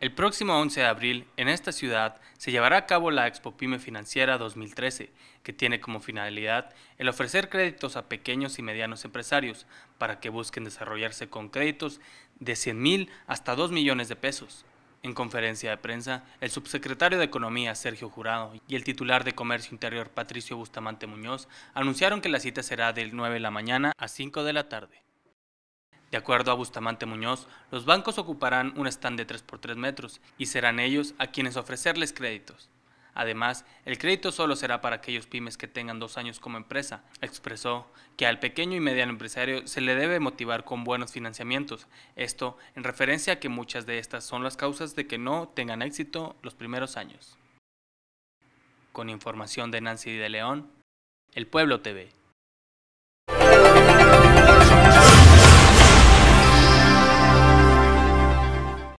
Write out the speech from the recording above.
El próximo 11 de abril, en esta ciudad, se llevará a cabo la Expo Pyme Financiera 2013, que tiene como finalidad el ofrecer créditos a pequeños y medianos empresarios para que busquen desarrollarse con créditos de 100 mil hasta 2 millones de pesos. En conferencia de prensa, el subsecretario de Economía Sergio Jurado y el titular de Comercio Interior Patricio Bustamante Muñoz anunciaron que la cita será del 9 de la mañana a 5 de la tarde. De acuerdo a Bustamante Muñoz, los bancos ocuparán un stand de 3x3 metros y serán ellos a quienes ofrecerles créditos. Además, el crédito solo será para aquellos pymes que tengan dos años como empresa. Expresó que al pequeño y mediano empresario se le debe motivar con buenos financiamientos. Esto en referencia a que muchas de estas son las causas de que no tengan éxito los primeros años. Con información de Nancy de León, El Pueblo TV.